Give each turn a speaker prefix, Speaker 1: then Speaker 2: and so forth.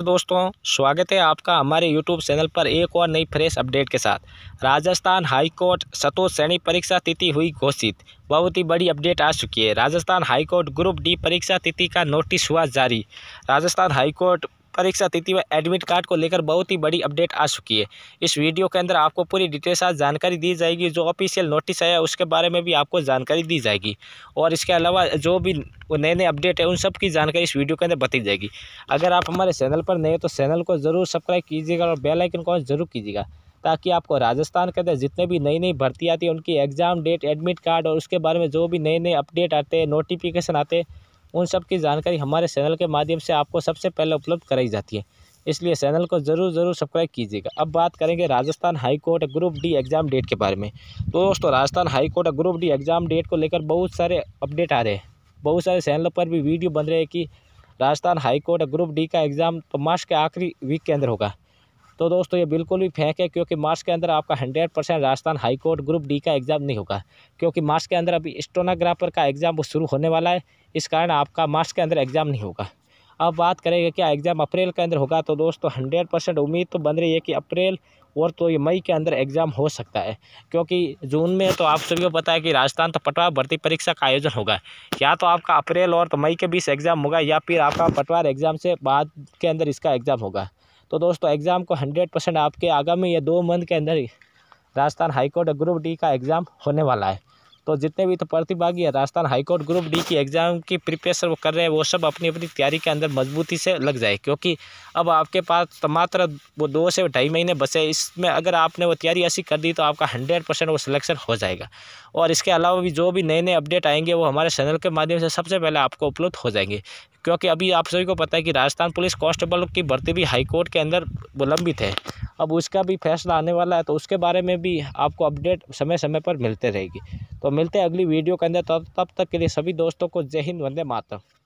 Speaker 1: तो दोस्तों स्वागत है आपका हमारे यूट्यूब चैनल पर एक और नई फ्रेश अपडेट के साथ राजस्थान हाईकोर्ट सतो श्रेणी परीक्षा तिथि हुई घोषित बहुत ही बड़ी अपडेट आ चुकी है राजस्थान हाईकोर्ट ग्रुप डी परीक्षा तिथि का नोटिस हुआ जारी राजस्थान हाईकोर्ट परीक्षा तिथि व एडमिट कार्ड को लेकर बहुत ही बड़ी अपडेट आ चुकी है इस वीडियो के अंदर आपको पूरी डिटेल साथ जानकारी दी जाएगी जो ऑफिशियल नोटिस आया उसके बारे में भी आपको जानकारी दी जाएगी और इसके अलावा जो भी नए नए अपडेट है उन सब की जानकारी इस वीडियो के अंदर बताई जाएगी अगर आप हमारे चैनल पर नए हो तो चैनल को ज़रूर सब्सक्राइब कीजिएगा और बेलाइकन को जरूर कीजिएगा ताकि आपको राजस्थान के अंदर जितने भी नई नई भर्ती आती है उनकी एग्ज़ाम डेट एडमिट कार्ड और उसके बारे में जो भी नए नए अपडेट आते हैं नोटिफिकेशन आते हैं उन सब की जानकारी हमारे चैनल के माध्यम से आपको सबसे पहले उपलब्ध कराई जाती है इसलिए चैनल को ज़रूर ज़रूर सब्सक्राइब कीजिएगा अब बात करेंगे Rajasthan high court group D exam date के बारे में तो दोस्तों Rajasthan high court group D exam date को लेकर बहुत सारे अपडेट आ रहे हैं बहुत सारे चैनलों पर भी वीडियो बन रहे हैं कि Rajasthan high court group D का एग्ज़ाम तो मार्च के आखिरी वीक के अंदर होगा तो दोस्तों ये बिल्कुल भी फेंक है क्योंकि मार्च के अंदर आपका hundred percent Rajasthan high court group D का एग्ज़ाम नहीं होगा क्योंकि मार्च के अंदर अभी स्टोनाग्राफर का एग्ज़ाम वो शुरू होने वाला है इस कारण आपका मार्च के अंदर एग्ज़ाम नहीं होगा अब बात करेंगे क्या एग्ज़ाम अप्रैल के अंदर होगा तो दोस्तों हंड्रेड परसेंट उम्मीद तो बन रही है कि अप्रैल और तो ये मई के अंदर एग्ज़ाम हो सकता है क्योंकि जून में तो आप सभी को पता है कि राजस्थान तो पटवार भर्ती परीक्षा का आयोजन होगा या तो आपका अप्रैल और तो मई के बीच एग्ज़ाम होगा या फिर आपका पटवार एग्ज़ाम से बाद के अंदर इसका एग्ज़ाम होगा तो दोस्तों एग्ज़ाम को हंड्रेड परसेंट आपके आगामी या दो मंथ के अंदर ही राजस्थान हाईकोर्ट ग्रुप डी का एग्ज़ाम होने वाला है तो जितने भी तो प्रतिभागी है राजस्थान हाईकोर्ट ग्रुप डी की एग्ज़ाम की प्रिपरेशन वो कर रहे हैं वो सब अपनी अपनी तैयारी के अंदर मजबूती से लग जाए क्योंकि अब आपके पास तो मात्र वो दो से ढाई महीने बचे इसमें अगर आपने वो तैयारी ऐसी कर दी तो आपका हंड्रेड परसेंट वो सिलेक्शन हो जाएगा और इसके अलावा भी जो भी नए नए अपडेट आएंगे वो हमारे चैनल के माध्यम से सबसे पहले आपको उपलब्ध हो जाएंगे क्योंकि अभी आप सभी को पता है कि राजस्थान पुलिस कॉन्स्टेबल की भर्ती भी हाईकोर्ट के अंदर विलंबित है अब उसका भी फैसला आने वाला है तो उसके बारे में भी आपको अपडेट समय समय पर मिलते रहेगी तो मिलते हैं अगली वीडियो के अंदर तब तक के लिए सभी दोस्तों को जय हिंद वंदे मातरम